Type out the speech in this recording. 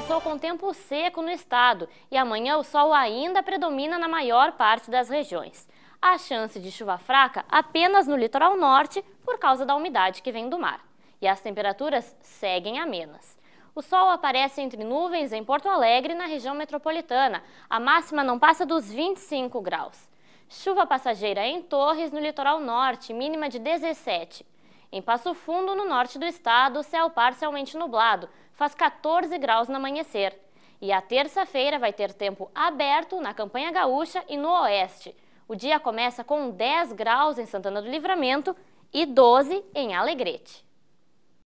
começou com tempo seco no estado e amanhã o sol ainda predomina na maior parte das regiões. A chance de chuva fraca apenas no litoral norte por causa da umidade que vem do mar. E as temperaturas seguem amenas. O sol aparece entre nuvens em Porto Alegre, na região metropolitana. A máxima não passa dos 25 graus. Chuva passageira em Torres, no litoral norte, mínima de 17. Em Passo Fundo, no norte do estado, céu parcialmente nublado, faz 14 graus no amanhecer. E a terça-feira vai ter tempo aberto na Campanha Gaúcha e no Oeste. O dia começa com 10 graus em Santana do Livramento e 12 em Alegrete.